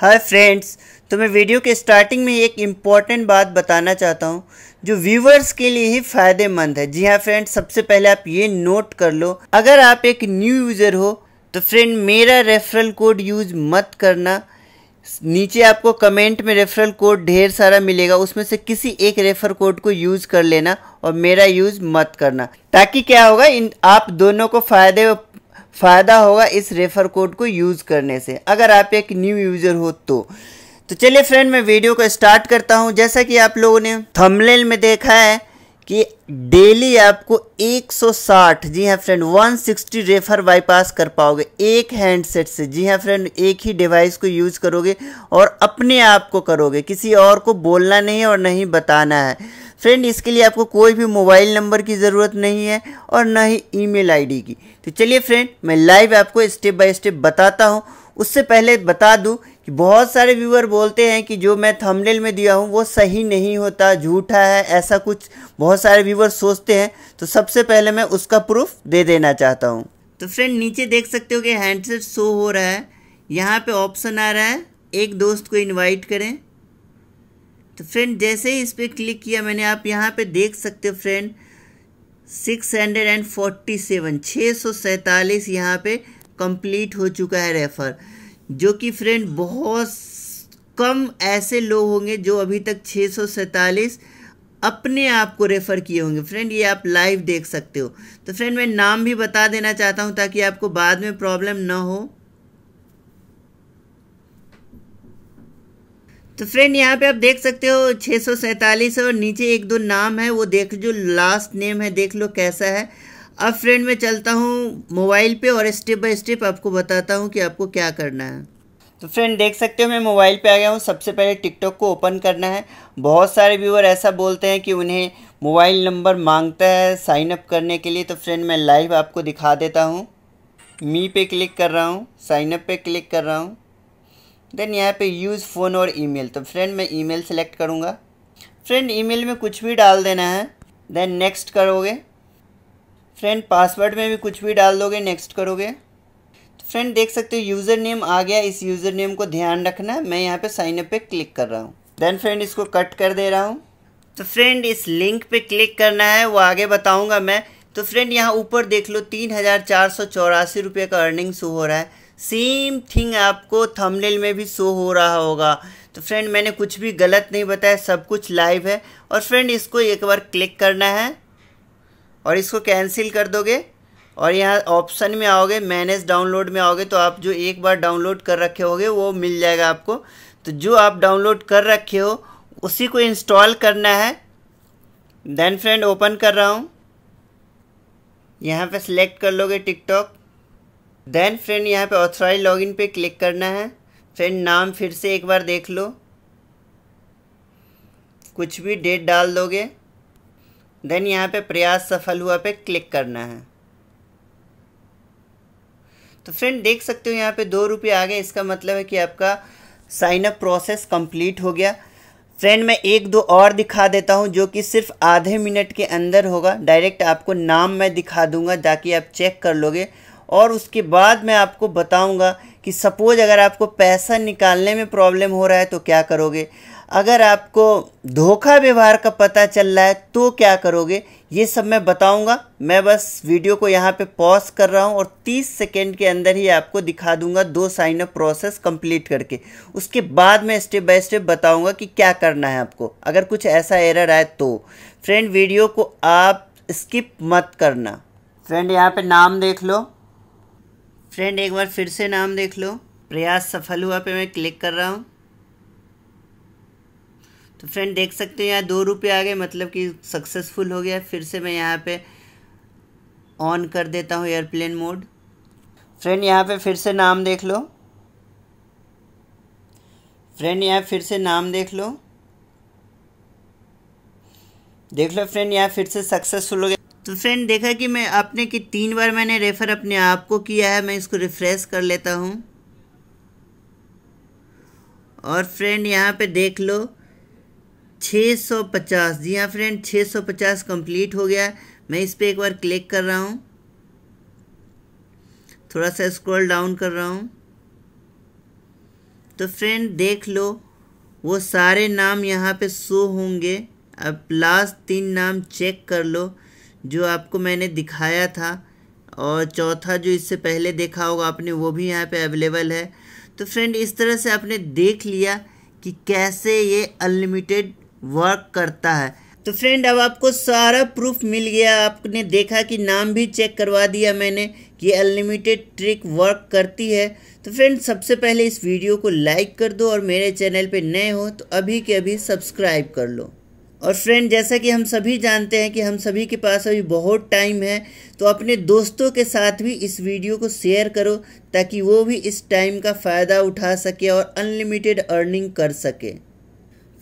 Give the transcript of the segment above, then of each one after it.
hi friends तो मैं video के स्टार्टिंग में एक इम्पॉर्टेंट बात बताना चाहता हूँ जो व्यूवर्स के लिए ही फ़ायदेमंद है जी हाँ फ्रेंड्स सबसे पहले आप ये नोट कर लो अगर आप एक न्यू यूज़र हो तो फ्रेंड मेरा रेफरल कोड यूज़ मत करना नीचे आपको कमेंट में रेफरल कोड ढेर सारा मिलेगा उसमें से किसी एक रेफर कोड को यूज़ कर लेना और मेरा यूज़ मत करना ताकि क्या होगा इन आप दोनों को फ़ायदे फ़ायदा होगा इस रेफ़र कोड को यूज़ करने से अगर आप एक न्यू यूज़र हो तो तो चलिए फ्रेंड मैं वीडियो को स्टार्ट करता हूँ जैसा कि आप लोगों ने थंबनेल में देखा है कि डेली आपको 160 जी हाँ फ्रेंड 160 रेफर बाईपास कर पाओगे एक हैंडसेट से जी हाँ फ्रेंड एक ही डिवाइस को यूज़ करोगे और अपने आप को करोगे किसी और को बोलना नहीं और नहीं बताना है फ्रेंड इसके लिए आपको कोई भी मोबाइल नंबर की ज़रूरत नहीं है और ना ही ईमेल आईडी की तो चलिए फ्रेंड मैं लाइव आपको स्टेप बाय स्टेप बताता हूँ उससे पहले बता दूँ कि बहुत सारे व्यूअर बोलते हैं कि जो मैं थंबनेल में दिया हूँ वो सही नहीं होता झूठा है ऐसा कुछ बहुत सारे व्यूअर सोचते हैं तो सबसे पहले मैं उसका प्रूफ दे देना चाहता हूँ तो फ्रेंड नीचे देख सकते हो कि हैंडसेट शो हो रहा है यहाँ पे ऑप्शन आ रहा है एक दोस्त को इनवाइट करें तो फ्रेंड जैसे ही इस पर क्लिक किया मैंने आप यहाँ पे देख सकते हो friend six hundred and forty seven छः सौ सैंतालीस यहाँ पर कंप्लीट हो चुका है रेफ़र जो कि फ्रेंड बहुत कम ऐसे लोग होंगे जो अभी तक छः सौ सैंतालीस अपने आप को रेफ़र किए होंगे फ्रेंड ये आप लाइव देख सकते हो तो फ्रेंड मैं नाम भी बता देना चाहता हूँ ताकि आपको बाद में प्रॉब्लम ना हो तो फ्रेंड यहाँ पे आप देख सकते हो छः सौ सैंतालीस और नीचे एक दो नाम है वो देख जो लास्ट नेम है देख लो कैसा है अब फ्रेंड मैं चलता हूँ मोबाइल पे और स्टेप बाय स्टेप आपको बताता हूँ कि आपको क्या करना है तो फ्रेंड देख सकते हो मैं मोबाइल पे आ गया हूँ सबसे पहले टिकटॉक को ओपन करना है बहुत सारे व्यूअर ऐसा बोलते हैं कि उन्हें मोबाइल नंबर मांगता है साइन अप करने के लिए तो फ्रेंड मैं लाइव आपको दिखा देता हूँ मी पे क्लिक कर रहा हूँ साइनअप पे क्लिक कर रहा हूँ देन यहाँ पे यूज़ फ़ोन और ईमेल तो फ्रेंड मैं ईमेल सेलेक्ट करूँगा फ्रेंड ईमेल में कुछ भी डाल देना है देन नेक्स्ट करोगे फ्रेंड पासवर्ड में भी कुछ भी डाल दोगे नेक्स्ट करोगे तो फ्रेंड देख सकते हो यूज़र नेम आ गया इस यूज़र नेम को ध्यान रखना मैं यहाँ पर साइन अप क्लिक कर रहा हूँ देन फ्रेंड इसको कट कर दे रहा हूँ तो फ्रेंड इस लिंक पर क्लिक करना है वो आगे बताऊँगा मैं तो फ्रेंड यहाँ ऊपर देख लो तीन हज़ार चार सौ चौरासी रुपये का अर्निंग्स हो रहा है सेम थिंग आपको थंबनेल में भी शो हो रहा होगा तो फ्रेंड मैंने कुछ भी गलत नहीं बताया सब कुछ लाइव है और फ्रेंड इसको एक बार क्लिक करना है और इसको कैंसिल कर दोगे और यहाँ ऑप्शन में आओगे मैनेज डाउनलोड में आओगे तो आप जो एक बार डाउनलोड कर रखे होगे वो मिल जाएगा आपको तो जो आप डाउनलोड कर रखे हो उसी को इंस्टॉल करना है देन फ्रेंड ओपन कर रहा हूँ यहाँ पे सिलेक्ट कर लोगे टिकटॉक देन फ्रेंड यहाँ पे ऑथराइज लॉगिन पे क्लिक करना है फ्रेंड नाम फिर से एक बार देख लो कुछ भी डेट डाल दोगे देन यहाँ पे प्रयास सफल हुआ पे क्लिक करना है तो फ्रेंड देख सकते हो यहाँ पे दो रुपये आ गए इसका मतलब है कि आपका साइनअप प्रोसेस कंप्लीट हो गया फ्रेंड मैं एक दो और दिखा देता हूँ जो कि सिर्फ आधे मिनट के अंदर होगा डायरेक्ट आपको नाम मैं दिखा दूंगा ताकि आप चेक कर लोगे और उसके बाद मैं आपको बताऊंगा कि सपोज़ अगर आपको पैसा निकालने में प्रॉब्लम हो रहा है तो क्या करोगे अगर आपको धोखा व्यवहार का पता चल रहा है तो क्या करोगे ये सब मैं बताऊंगा मैं बस वीडियो को यहाँ पे पॉज कर रहा हूँ और 30 सेकेंड के अंदर ही आपको दिखा दूंगा दो साइन अप प्रोसेस कंप्लीट करके उसके बाद मैं स्टेप बाय स्टेप बताऊंगा कि क्या करना है आपको अगर कुछ ऐसा एरर आए तो फ्रेंड वीडियो को आप स्किप मत करना फ्रेंड यहाँ पर नाम देख लो फ्रेंड एक बार फिर से नाम देख लो प्रयास सफल हुआ पे मैं क्लिक कर रहा हूँ तो फ्रेंड देख सकते हो यहाँ दो रुपये आ गए मतलब कि सक्सेसफुल हो गया फिर से मैं यहाँ पे ऑन कर देता हूँ एयरप्लेन मोड फ्रेंड यहाँ पे फिर से नाम देख लो फ्रेंड यहाँ फिर से नाम देख लो देख लो फ्रेंड यहाँ फिर से सक्सेसफुल हो गया तो फ्रेंड देखा कि मैं आपने कि तीन बार मैंने रेफ़र अपने आप को किया है मैं इसको रिफ़्रेश कर लेता हूँ और फ्रेंड यहाँ पे देख लो 650 जी हाँ फ्रेंड 650 कंप्लीट हो गया मैं इस पर एक बार क्लिक कर रहा हूँ थोड़ा सा स्क्रॉल डाउन कर रहा हूँ तो फ्रेंड देख लो वो सारे नाम यहाँ पे शो होंगे अब लास्ट तीन नाम चेक कर लो जो आपको मैंने दिखाया था और चौथा जो इससे पहले देखा होगा आपने वो भी यहाँ पे अवेलेबल है तो फ्रेंड इस तरह से आपने देख लिया कि कैसे ये अनलिमिटेड वर्क करता है तो फ्रेंड अब आपको सारा प्रूफ मिल गया आपने देखा कि नाम भी चेक करवा दिया मैंने कि अनलिमिटेड ट्रिक वर्क करती है तो फ्रेंड सबसे पहले इस वीडियो को लाइक कर दो और मेरे चैनल पे नए हो तो अभी के अभी सब्सक्राइब कर लो और फ्रेंड जैसा कि हम सभी जानते हैं कि हम सभी के पास अभी बहुत टाइम है तो अपने दोस्तों के साथ भी इस वीडियो को शेयर करो ताकि वो भी इस टाइम का फ़ायदा उठा सके और अनलिमिटेड अर्निंग कर सके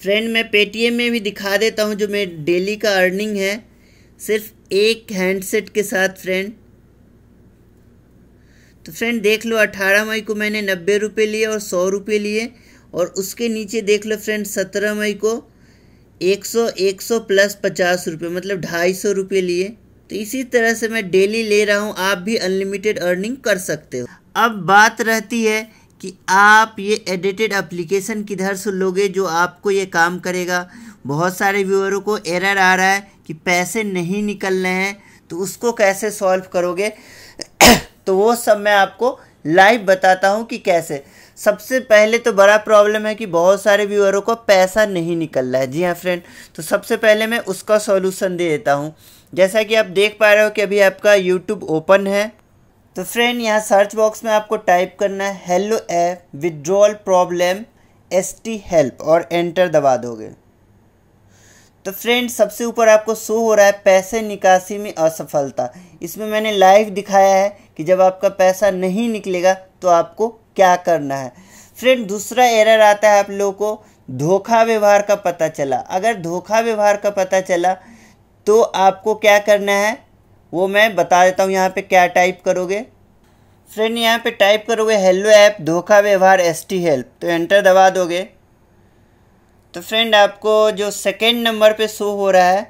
फ्रेंड मैं पेटीएम में भी दिखा देता हूँ जो मेरी डेली का अर्निंग है सिर्फ एक हैंडसेट के साथ फ्रेंड तो फ्रेंड देख लो अठारह मई को मैंने नब्बे रुपये लिए और सौ रुपये लिए और उसके नीचे देख लो फ्रेंड सत्रह मई को एक सौ एक सौ प्लस पचास रुपये मतलब ढाई सौ रुपये लिए तो इसी तरह से मैं डेली ले रहा हूँ आप भी अनलिमिटेड अर्निंग कर सकते हो अब बात रहती है कि आप ये एडिटेड एप्लीकेशन किधर से लोगे जो आपको ये काम करेगा बहुत सारे व्यूअरों को एरर आ रहा है कि पैसे नहीं निकल रहे हैं तो उसको कैसे सॉल्व करोगे तो वो सब मैं आपको लाइव बताता हूँ कि कैसे सबसे पहले तो बड़ा प्रॉब्लम है कि बहुत सारे व्यूअरों को पैसा नहीं निकल रहा है जी हाँ फ्रेंड तो सबसे पहले मैं उसका सॉल्यूशन दे देता हूँ जैसा कि आप देख पा रहे हो कि अभी आपका यूट्यूब ओपन है तो फ्रेंड यहाँ सर्च बॉक्स में आपको टाइप करना है hello app withdrawal problem S T help और एंटर दबा दोगे तो फ्रेंड सबसे ऊपर आपको शो हो रहा है पैसे निकासी में असफलता इसमें मैंने लाइव दिखाया है कि जब आपका पैसा नहीं निकलेगा तो आपको क्या करना है फ्रेंड दूसरा एरर आता है आप लोगों को धोखा व्यवहार का पता चला अगर धोखा व्यवहार का पता चला तो आपको क्या करना है वो मैं बता देता हूँ यहाँ पे क्या टाइप करोगे फ्रेंड यहाँ पे टाइप करोगे हेलो ऐप धोखा व्यवहार एस टी हेल्प तो एंटर दबा दोगे तो फ्रेंड आपको जो सेकेंड नंबर पर शो हो रहा है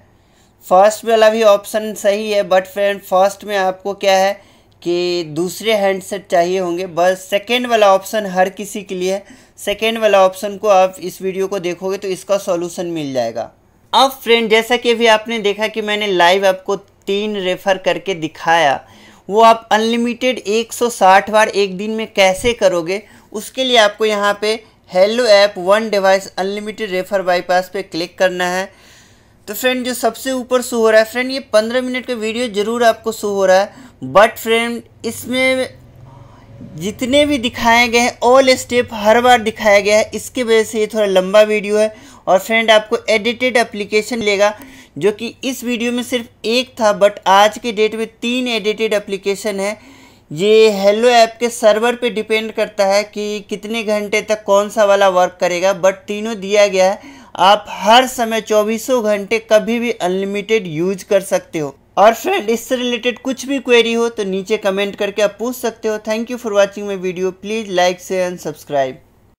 फर्स्ट वाला भी ऑप्शन सही है बट फ्रेंड फर्स्ट में आपको क्या है कि दूसरे हैंडसेट चाहिए होंगे बस सेकेंड वाला ऑप्शन हर किसी के लिए है सेकेंड वाला ऑप्शन को आप इस वीडियो को देखोगे तो इसका सॉल्यूशन मिल जाएगा अब फ्रेंड जैसा कि अभी आपने देखा कि मैंने लाइव आपको तीन रेफ़र करके दिखाया वो आप अनलिमिटेड 160 बार एक दिन में कैसे करोगे उसके लिए आपको यहाँ पे hello app one device unlimited refer bypass पे क्लिक करना है तो फ्रेंड जो सबसे ऊपर शो हो रहा है फ्रेंड ये 15 मिनट का वीडियो ज़रूर आपको शो हो रहा है बट फ्रेंड इसमें जितने भी दिखाए गए हैं ऑल स्टेप हर बार दिखाया गया है इसके वजह से ये थोड़ा लंबा वीडियो है और फ्रेंड आपको एडिटेड एप्लीकेशन लेगा जो कि इस वीडियो में सिर्फ एक था बट आज के डेट में तीन एडिटेड एप्लीकेशन है ये हेलो ऐप के सर्वर पे डिपेंड करता है कि कितने घंटे तक कौन सा वाला वर्क करेगा बट तीनों दिया गया है आप हर समय चौबीसों घंटे कभी भी अनलिमिटेड यूज कर सकते हो और फ्रेंड इससे रिलेटेड कुछ भी क्वेरी हो तो नीचे कमेंट करके आप पूछ सकते हो thank you for watching my video please like share and subscribe